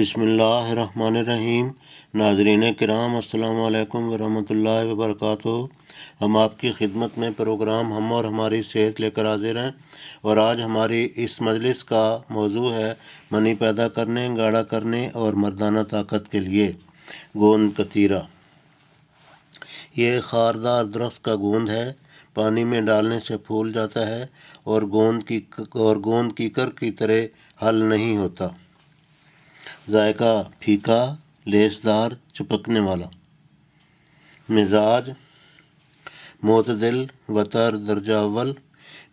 بسم اللہ الرحمن الرحیم ناظرین کرام السلام علیکم ورحمۃ اللہ وبرکاتہ ہم آپ کی خدمت میں پروگرام ہم اور ہماری صحت لے کر حاضر ہیں اور آج ہماری اس مجلس کا موضوع ہے منی پیدا کرنے گاڑا کرنے اور مردانہ طاقت کے لیے گوند کتیرہ یہ خاردار درخت کا گوند ہے پانی میں ڈالنے سے پھول جاتا ہے اور گوند کی اور گوند کی کر کی طرح حل نہیں ہوتا ذائقہ پھیکا لیسدار چپکنے والا مزاج معتدل وطر درجہ اول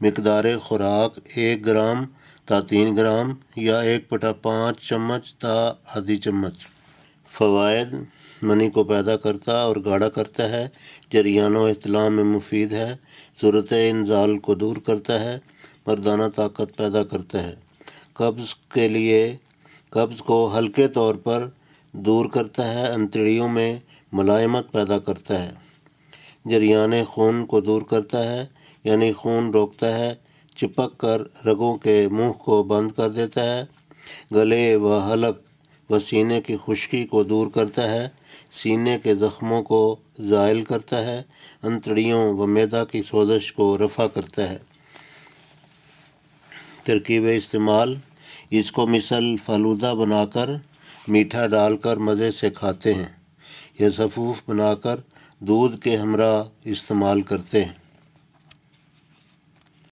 مقدار خوراک ایک گرام تا تین گرام یا ایک پٹا پانچ چمچ تا آدھی چمچ فوائد منی کو پیدا کرتا اور گاڑھا کرتا ہے جریان و اطلاع میں مفید ہے صورت انزال کو دور کرتا ہے مردانہ طاقت پیدا کرتا ہے قبض کے لیے قبض کو ہلکے طور پر دور کرتا ہے انتڑیوں میں ملائمت پیدا کرتا ہے جریان خون کو دور کرتا ہے یعنی خون روکتا ہے چپک کر رگوں کے منہ کو بند کر دیتا ہے گلے و حلق و سینے کی خشکی کو دور کرتا ہے سینے کے زخموں کو زائل کرتا ہے انتڑیوں و میدا کی سوزش کو رفع کرتا ہے ترکیب استعمال اس کو مثل فلودہ بنا کر میٹھا ڈال کر مزے سے کھاتے ہیں یا صفوف بنا کر دودھ کے ہمراہ استعمال کرتے ہیں